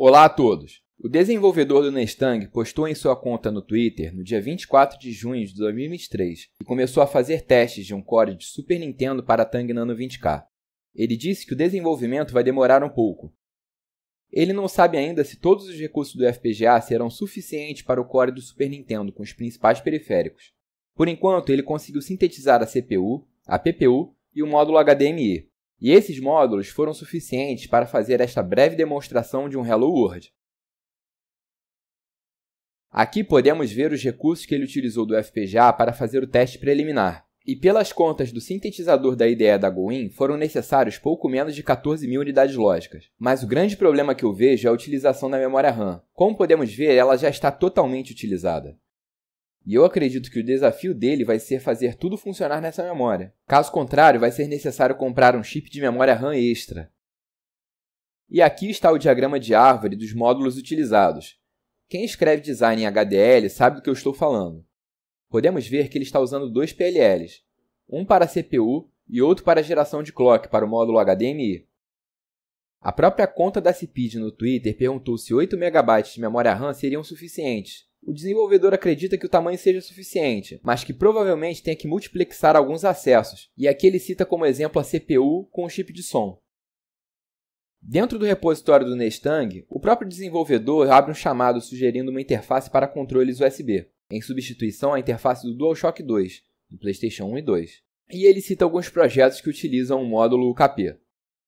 Olá a todos! O desenvolvedor do Nestang postou em sua conta no Twitter, no dia 24 de junho de 2023, e começou a fazer testes de um core de Super Nintendo para a Tang Nano 20K. Ele disse que o desenvolvimento vai demorar um pouco. Ele não sabe ainda se todos os recursos do FPGA serão suficientes para o core do Super Nintendo com os principais periféricos. Por enquanto, ele conseguiu sintetizar a CPU, a PPU e o módulo HDMI, e esses módulos foram suficientes para fazer esta breve demonstração de um Hello World. Aqui podemos ver os recursos que ele utilizou do FPGA para fazer o teste preliminar. E pelas contas do sintetizador da IDE da GoIn, foram necessários pouco menos de 14 mil unidades lógicas. Mas o grande problema que eu vejo é a utilização da memória RAM. Como podemos ver, ela já está totalmente utilizada. E eu acredito que o desafio dele vai ser fazer tudo funcionar nessa memória. Caso contrário, vai ser necessário comprar um chip de memória RAM extra. E aqui está o diagrama de árvore dos módulos utilizados. Quem escreve design em HDL sabe do que eu estou falando. Podemos ver que ele está usando dois PLLs, um para a CPU e outro para a geração de clock para o módulo HDMI. A própria conta da CPID no Twitter perguntou se 8 MB de memória RAM seriam suficientes. O desenvolvedor acredita que o tamanho seja suficiente, mas que provavelmente tenha que multiplexar alguns acessos, e aqui ele cita como exemplo a CPU com o chip de som. Dentro do repositório do Nestang, o próprio desenvolvedor abre um chamado sugerindo uma interface para controles USB, em substituição à interface do DualShock 2, do PlayStation 1 e 2. E ele cita alguns projetos que utilizam o módulo UKP.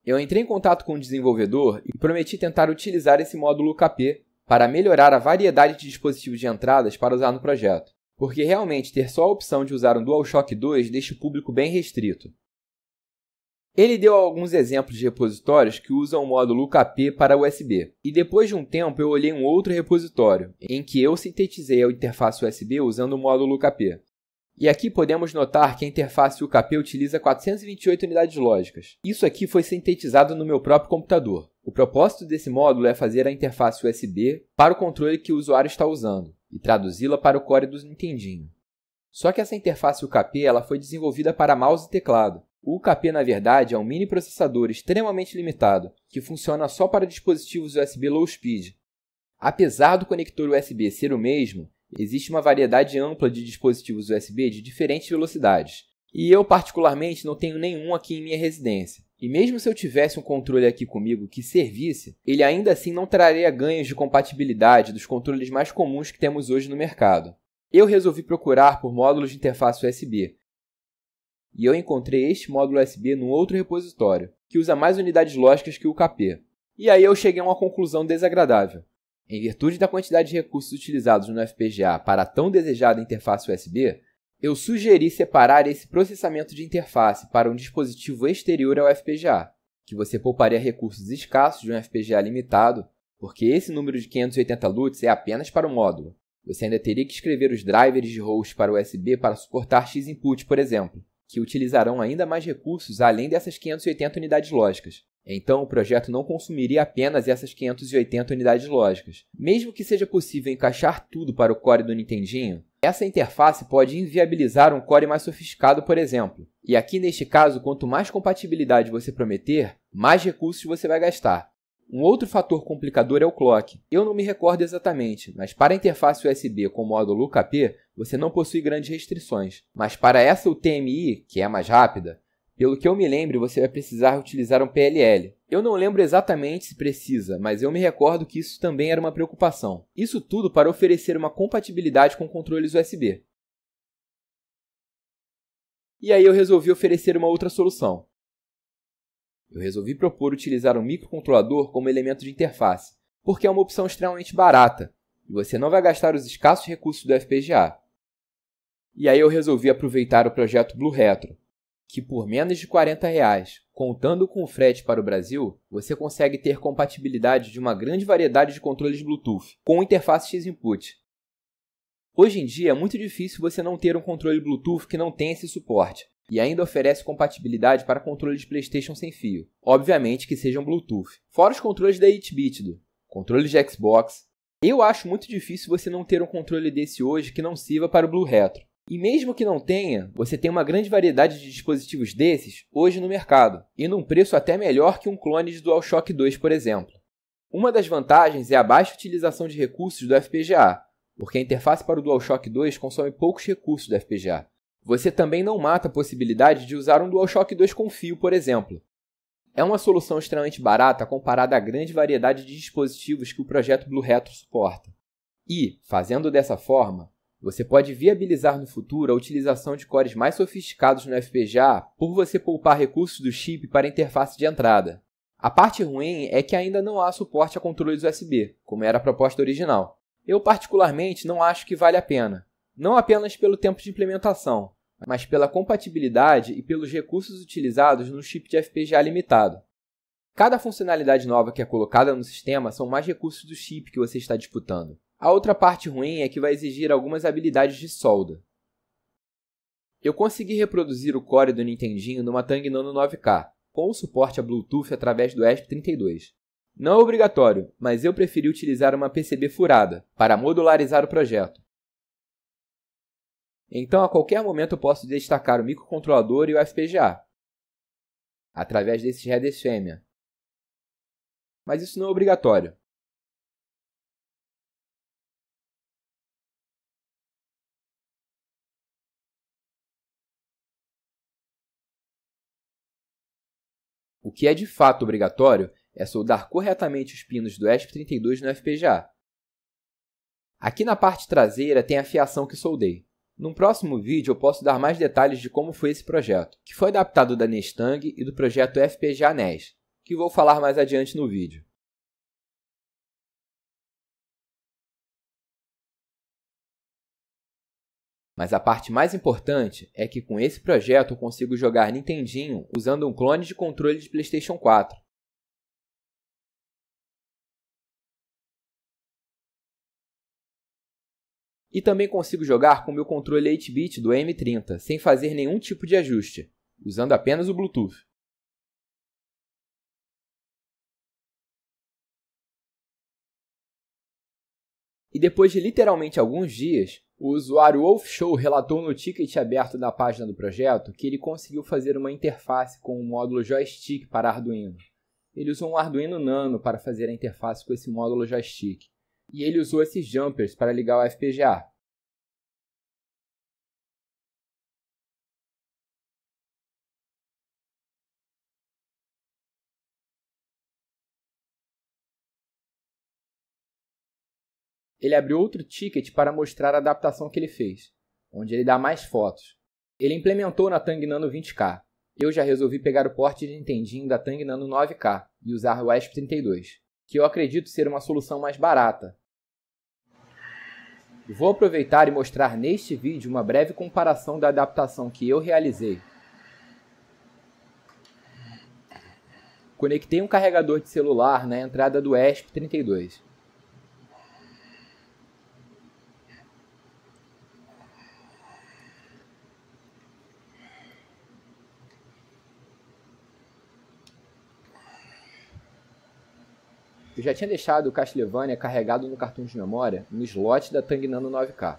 Eu entrei em contato com o desenvolvedor e prometi tentar utilizar esse módulo UKP para melhorar a variedade de dispositivos de entradas para usar no projeto, porque realmente ter só a opção de usar um DualShock 2 deixa o público bem restrito. Ele deu alguns exemplos de repositórios que usam o módulo UKP para USB, e depois de um tempo eu olhei um outro repositório, em que eu sintetizei a interface USB usando o módulo UKP. E aqui podemos notar que a interface UKP utiliza 428 unidades lógicas. Isso aqui foi sintetizado no meu próprio computador. O propósito desse módulo é fazer a interface USB para o controle que o usuário está usando e traduzi-la para o core do Nintendinho. Só que essa interface UKP ela foi desenvolvida para mouse e teclado. O UKP, na verdade, é um mini processador extremamente limitado que funciona só para dispositivos USB low speed. Apesar do conector USB ser o mesmo, existe uma variedade ampla de dispositivos USB de diferentes velocidades, e eu particularmente não tenho nenhum aqui em minha residência. E mesmo se eu tivesse um controle aqui comigo que servisse, ele ainda assim não traria ganhos de compatibilidade dos controles mais comuns que temos hoje no mercado. Eu resolvi procurar por módulos de interface USB. E eu encontrei este módulo USB num outro repositório, que usa mais unidades lógicas que o KP. E aí eu cheguei a uma conclusão desagradável. Em virtude da quantidade de recursos utilizados no FPGA para a tão desejada interface USB, eu sugeri separar esse processamento de interface para um dispositivo exterior ao FPGA, que você pouparia recursos escassos de um FPGA limitado, porque esse número de 580 LUTs é apenas para o módulo. Você ainda teria que escrever os drivers de host para USB para suportar X-input, por exemplo, que utilizarão ainda mais recursos além dessas 580 unidades lógicas. Então, o projeto não consumiria apenas essas 580 unidades lógicas. Mesmo que seja possível encaixar tudo para o core do Nintendinho, essa interface pode inviabilizar um core mais sofisticado, por exemplo. E aqui neste caso, quanto mais compatibilidade você prometer, mais recursos você vai gastar. Um outro fator complicador é o clock. Eu não me recordo exatamente, mas para a interface USB com módulo UKP, você não possui grandes restrições. Mas para essa UTMI, que é mais rápida, pelo que eu me lembro, você vai precisar utilizar um PLL. Eu não lembro exatamente se precisa, mas eu me recordo que isso também era uma preocupação. Isso tudo para oferecer uma compatibilidade com controles USB. E aí eu resolvi oferecer uma outra solução. Eu resolvi propor utilizar um microcontrolador como elemento de interface, porque é uma opção extremamente barata e você não vai gastar os escassos recursos do FPGA. E aí eu resolvi aproveitar o projeto Blue Retro, que por menos de 40 reais, contando com o frete para o Brasil, você consegue ter compatibilidade de uma grande variedade de controles Bluetooth com interface X-Input. Hoje em dia é muito difícil você não ter um controle Bluetooth que não tenha esse suporte e ainda oferece compatibilidade para controles PlayStation sem fio, obviamente que sejam Bluetooth. Fora os controles da 8-bit, controles de Xbox, eu acho muito difícil você não ter um controle desse hoje que não sirva para o Blue Retro. E mesmo que não tenha, você tem uma grande variedade de dispositivos desses hoje no mercado, e num preço até melhor que um clone de DualShock 2, por exemplo. Uma das vantagens é a baixa utilização de recursos do FPGA, porque a interface para o DualShock 2 consome poucos recursos do FPGA. Você também não mata a possibilidade de usar um DualShock 2 com fio, por exemplo. É uma solução extremamente barata comparada à grande variedade de dispositivos que o projeto Blue Retro suporta. E, fazendo dessa forma, você pode viabilizar no futuro a utilização de cores mais sofisticados no FPGA por você poupar recursos do chip para a interface de entrada. A parte ruim é que ainda não há suporte a controles USB, como era a proposta original. Eu, particularmente, não acho que vale a pena. Não apenas pelo tempo de implementação, mas pela compatibilidade e pelos recursos utilizados no chip de FPGA limitado. Cada funcionalidade nova que é colocada no sistema são mais recursos do chip que você está disputando. A outra parte ruim é que vai exigir algumas habilidades de solda. Eu consegui reproduzir o core do Nintendinho numa Tang Nano 9K, com o suporte a Bluetooth através do ESP32. Não é obrigatório, mas eu preferi utilizar uma PCB furada, para modularizar o projeto. Então, a qualquer momento eu posso destacar o microcontrolador e o FPGA, através desses headers fêmea. Mas isso não é obrigatório. O que é de fato obrigatório é soldar corretamente os pinos do ESP32 no FPGA. Aqui na parte traseira tem a fiação que soldei. Num próximo vídeo eu posso dar mais detalhes de como foi esse projeto, que foi adaptado da Nestang e do projeto FPGA NES, que vou falar mais adiante no vídeo. Mas a parte mais importante é que com esse projeto eu consigo jogar Nintendinho usando um clone de controle de PlayStation 4. E também consigo jogar com meu controle 8-bit do M30 sem fazer nenhum tipo de ajuste, usando apenas o Bluetooth. e depois de literalmente alguns dias, o usuário Wolfshow relatou no ticket aberto da página do projeto que ele conseguiu fazer uma interface com o módulo joystick para Arduino. Ele usou um Arduino Nano para fazer a interface com esse módulo joystick. E ele usou esses jumpers para ligar o FPGA. ele abriu outro ticket para mostrar a adaptação que ele fez, onde ele dá mais fotos. Ele implementou na Tang Nano 20K. Eu já resolvi pegar o porte de Nintendinho da Tang Nano 9K e usar o esp 32, que eu acredito ser uma solução mais barata. Vou aproveitar e mostrar neste vídeo uma breve comparação da adaptação que eu realizei. Conectei um carregador de celular na entrada do ESP32 já tinha deixado o Castlevania carregado no cartão de memória no slot da Tang Nano 9K.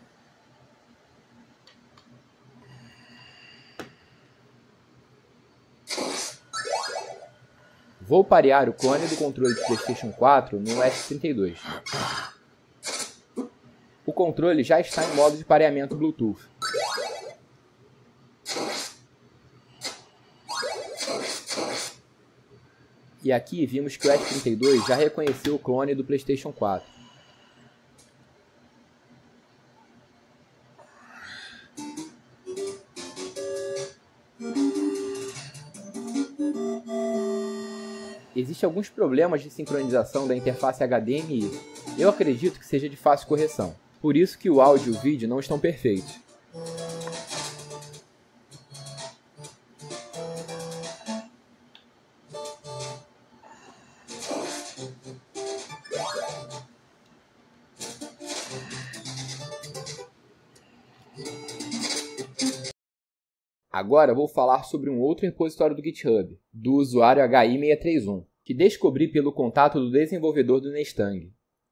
Vou parear o clone do controle de PlayStation 4 no S32. O controle já está em modo de pareamento Bluetooth. E aqui vimos que o S32 já reconheceu o clone do PlayStation 4. Existem alguns problemas de sincronização da interface HDMI. Eu acredito que seja de fácil correção. Por isso que o áudio e o vídeo não estão perfeitos. Agora vou falar sobre um outro repositório do GitHub, do usuário HI631, que descobri pelo contato do desenvolvedor do Nestang,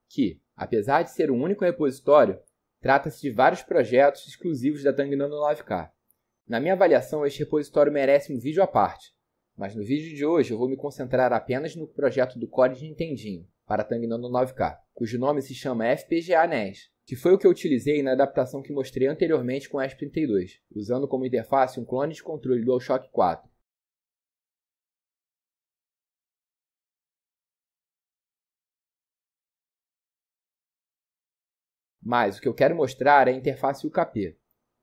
que, apesar de ser um único repositório, trata-se de vários projetos exclusivos da Tang Nano 9K. Na minha avaliação, este repositório merece um vídeo à parte, mas no vídeo de hoje eu vou me concentrar apenas no projeto do Core de Nintendinho para a Tang Nano 9K, cujo nome se chama FPGA NES, que foi o que eu utilizei na adaptação que mostrei anteriormente com o ESP32, usando como interface um clone de controle DualShock 4. Mas o que eu quero mostrar é a interface UKP.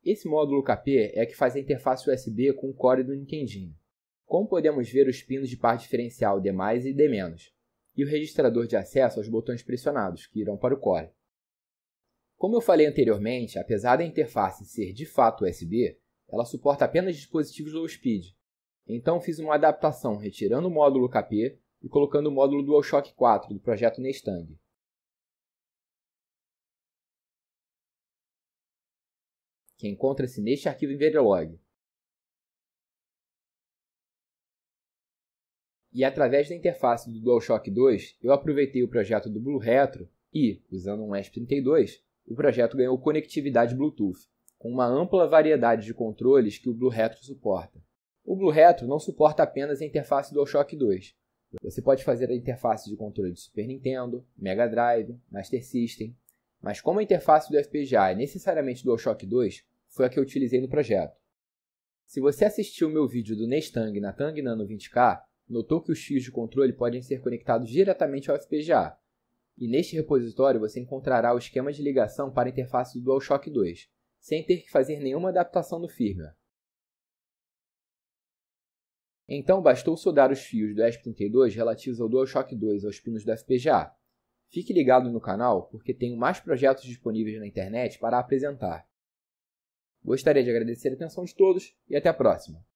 Esse módulo UKP é que faz a interface USB com o core do Nintendinho. Como podemos ver os pinos de par diferencial D+, e D-, e o registrador de acesso aos botões pressionados, que irão para o core. Como eu falei anteriormente, apesar da interface ser de fato USB, ela suporta apenas dispositivos low speed. Então fiz uma adaptação retirando o módulo KP e colocando o módulo DualShock 4 do projeto Nestang. Que encontra-se neste arquivo em Verilog. E através da interface do DualShock 2, eu aproveitei o projeto do Blue Retro e, usando um ESP32, o projeto ganhou conectividade Bluetooth, com uma ampla variedade de controles que o Blue Retro suporta. O Blue Retro não suporta apenas a interface DualShock 2. Você pode fazer a interface de controle de Super Nintendo, Mega Drive, Master System, mas como a interface do FPGA é necessariamente DualShock 2, foi a que eu utilizei no projeto. Se você assistiu meu vídeo do Nestang na Tang Nano 20K, notou que os fios de controle podem ser conectados diretamente ao FPGA, e neste repositório você encontrará o esquema de ligação para a interface do DualShock 2, sem ter que fazer nenhuma adaptação no firmware. Então bastou soldar os fios do ESP32 relativos ao DualShock 2 aos pinos do FPGA. Fique ligado no canal porque tenho mais projetos disponíveis na internet para apresentar. Gostaria de agradecer a atenção de todos e até a próxima!